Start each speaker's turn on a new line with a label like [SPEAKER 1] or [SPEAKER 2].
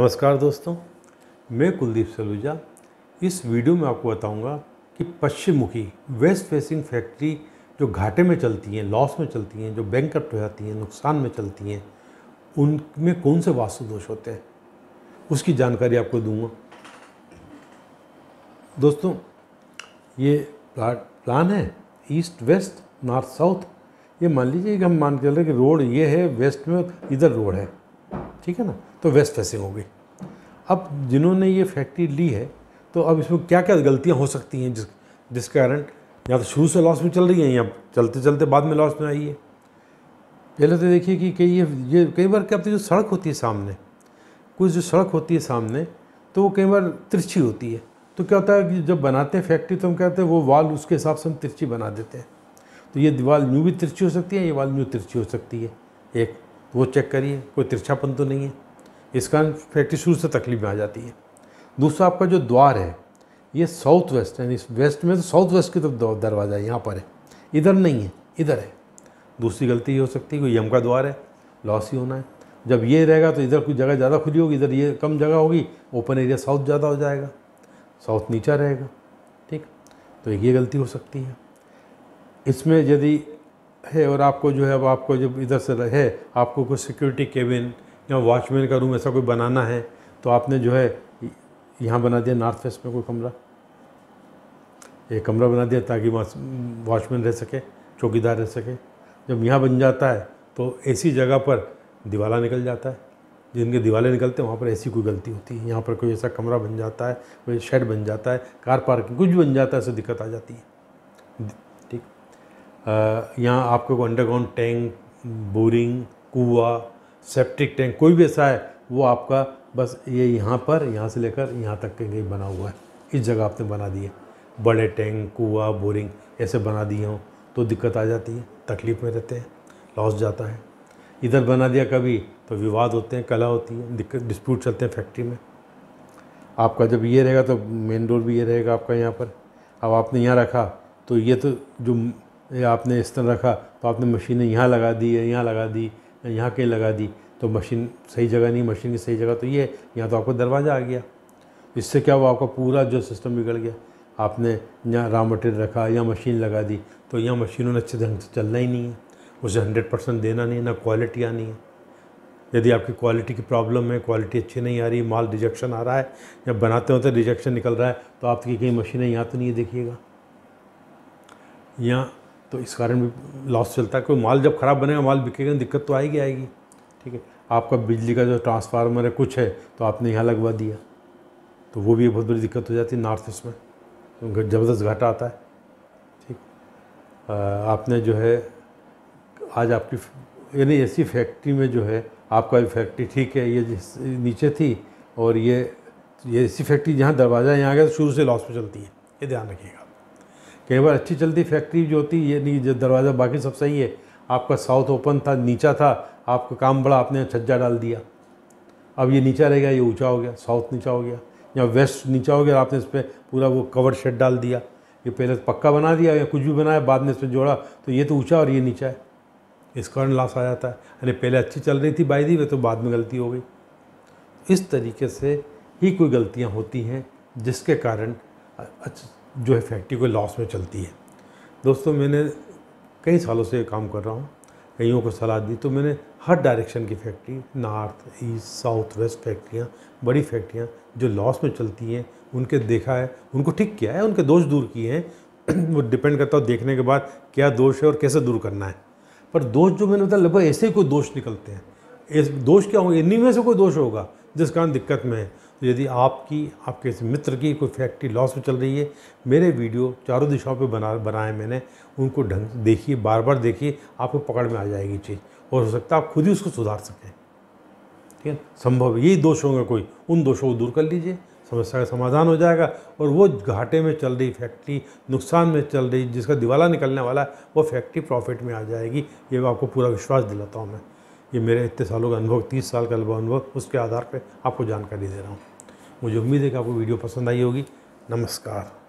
[SPEAKER 1] नमस्कार दोस्तों मैं कुलदीप सलूजा इस वीडियो में आपको बताऊंगा कि पश्चिमुखी वेस्ट फेसिंग फैक्ट्री जो घाटे में चलती हैं लॉस में चलती हैं जो बैंक हो जाती हैं नुकसान में चलती हैं उनमें कौन से वास्तु दोष होते हैं उसकी जानकारी आपको दूंगा दोस्तों ये प्लान है ईस्ट वेस्ट नॉर्थ साउथ ये मान लीजिए कि हम मान के चल रहे कि रोड ये है वेस्ट में इधर रोड है ठीक है ना तो वेस्ट फेसिंग होगी अब जिन्होंने ये फैक्ट्री ली है तो अब इसमें क्या क्या गलतियाँ हो सकती हैं जिस जिस कारण या तो शुरू से लॉस में चल रही हैं या चलते चलते बाद में लॉस में आई है पहले तो देखिए कि कई ये ये कई बार क्या होती है जो सड़क होती है सामने कुछ जो सड़क होती है सामने तो वो कई बार तिरछी होती है तो क्या होता है कि जब बनाते हैं फैक्ट्री तो हम कहते हैं वो वाल उसके हिसाब से हम तिरछी बना देते हैं तो ये दीवार यूँ भी तिरछी हो सकती है ये वाल यूँ तिरछी हो सकती है एक वो चेक करिए कोई तिरछापन तो नहीं है इसका फैक्ट्री शुरू से तकलीफ में आ जाती है दूसरा आपका जो द्वार है ये साउथ वेस्ट यानी वेस्ट में तो साउथ वेस्ट की तरफ दरवाज़ा है यहाँ पर है इधर नहीं है इधर है दूसरी गलती ये हो सकती है कोई यम का द्वार है लॉस ही होना है जब ये रहेगा तो इधर कोई जगह ज़्यादा खुली होगी इधर ये कम जगह होगी ओपन एरिया साउथ ज़्यादा हो जाएगा साउथ नीचा रहेगा ठीक तो ये गलती हो सकती है इसमें यदि है और आपको जो है अब आपको जब इधर से है आपको कुछ सिक्योरिटी केबिन या वॉचमैन का रूम ऐसा कोई बनाना है तो आपने जो है यहाँ बना दिया नॉर्थ फेस्ट में कोई कमरा एक कमरा बना दिया ताकि वॉचमैन रह सके चौकीदार रह सके जब यहाँ बन जाता है तो ऐसी जगह पर दिवाला निकल जाता है जिनके दिवाले निकलते हैं वहाँ पर ऐसी कोई गलती होती है यहाँ पर कोई ऐसा कमरा बन जाता है कोई शेड बन जाता है कार पार्किंग कुछ बन जाता है ऐसे दिक्कत आ जाती है ठीक यहाँ आपको अंडरग्राउंड टैंक बोरिंग कुआ सेप्टिक टैंक कोई भी ऐसा है वो आपका बस ये यहाँ पर यहाँ से लेकर यहाँ तक कहीं बना हुआ है इस जगह आपने बना दी है बड़े टैंक कुआ बोरिंग ऐसे बना दिए हों तो दिक्कत आ जाती है तकलीफ़ में रहते हैं लॉस जाता है इधर बना दिया कभी तो विवाद होते हैं कला होती है दिक्कत डिस्प्यूट चलते हैं फैक्ट्री में आपका जब ये रहेगा तो मेन रोड भी ये रहेगा आपका यहाँ पर अब आपने यहाँ रखा तो ये तो जो ये आपने इस तरह रखा तो आपने मशीनें यहाँ लगा दी है यहाँ लगा दी यहाँ कहीं लगा दी तो मशीन सही जगह नहीं मशीन की सही जगह तो ये यहाँ तो आपको दरवाज़ा आ गया इससे क्या हुआ आपका पूरा जो सिस्टम बिगड़ गया आपने यहाँ रॉ मटेरियल रखा या मशीन लगा दी तो यहाँ मशीनों ने अच्छे ढंग से चलना ही नहीं है उसे हंड्रेड परसेंट देना नहीं है ना क्वालिटी आनी है यदि आपकी क्वालिटी की प्रॉब्लम है क्वालिटी अच्छी नहीं आ रही माल रिजेक्शन आ रहा है या बनाते होते रिजेक्शन निकल रहा है तो आपकी कहीं मशीनें यहाँ तो नहीं देखिएगा यहाँ तो इस कारण भी लॉस चलता है कोई माल जब ख़राब बनेगा माल बिकेगा दिक्कत तो आएगी आएगी ठीक है आपका बिजली का जो ट्रांसफार्मर है कुछ है तो आपने यहाँ लगवा दिया तो वो भी बहुत बड़ी दिक्कत हो जाती है नॉर्थ ईस्ट में तो ज़बरदस्त घाटा आता है ठीक आपने जो है आज आपकी यानी ऐसी फैक्ट्री में जो है आपका फैक्ट्री ठीक है ये नीचे थी और ये ये ऐसी फैक्ट्री जहाँ दरवाज़ा यहाँ आ गया तो शुरू से लॉस में चलती है ये ध्यान रखिएगा कई बार अच्छी चलती फैक्ट्री जो होती ये नहीं जो दरवाज़ा बाकी सब सही है आपका साउथ ओपन था नीचा था आपका काम बड़ा आपने छज्जा डाल दिया अब ये नीचा रह गया ये ऊँचा हो गया साउथ नीचा हो गया या वेस्ट नीचा हो गया आपने इस पर पूरा वो कवर शेड डाल दिया ये पहले तो पक्का बना दिया या कुछ भी बनाया बाद में इस पर जोड़ा तो ये तो ऊँचा और ये नीचा है इस कारण लाश आ जाता है अरे पहले अच्छी चल रही थी बाई दी वे तो बाद में गलती हो गई इस तरीके से ही कोई गलतियाँ होती हैं जिसके कारण जो है फैक्ट्री को लॉस में चलती है दोस्तों मैंने कई सालों से काम कर रहा हूँ कईयों को सलाह दी तो मैंने हर डायरेक्शन की factory north east south west फैक्ट्रियाँ बड़ी फैक्ट्रियाँ जो लॉस में चलती हैं उनके देखा है उनको ठीक किया है उनके दोष दूर किए हैं वो डिपेंड करता है देखने के बाद क्या दोष है और कैसे दूर करना है पर दोष जो मैंने बताया लगभग ऐसे ही कोई दोष निकलते हैं दोष क्या होंगे इन्हीं में से कोई दोष होगा जिस कारण दिक्कत में है तो यदि आपकी आपके इस मित्र की कोई फैक्ट्री लॉस में चल रही है मेरे वीडियो चारों दिशाओं पे बना बनाए मैंने उनको ढंग देखिए बार बार देखिए आपको पकड़ में आ जाएगी चीज़ और हो सकता है आप खुद ही उसको सुधार सकें ठीक है संभव यही दोष होंगे कोई उन दोषों को दूर कर लीजिए समस्या का समाधान हो जाएगा और वो घाटे में चल रही फैक्ट्री नुकसान में चल रही जिसका दिवाला निकलने वाला है वो फैक्ट्री प्रॉफिट में आ जाएगी ये आपको पूरा विश्वास दिलाता हूँ मैं ये मेरे इतने सालों का अनुभव तीस साल का अनुभव उसके आधार पर आपको जानकारी दे रहा हूँ मुझे उम्मीद है कि आपको वीडियो पसंद आई होगी नमस्कार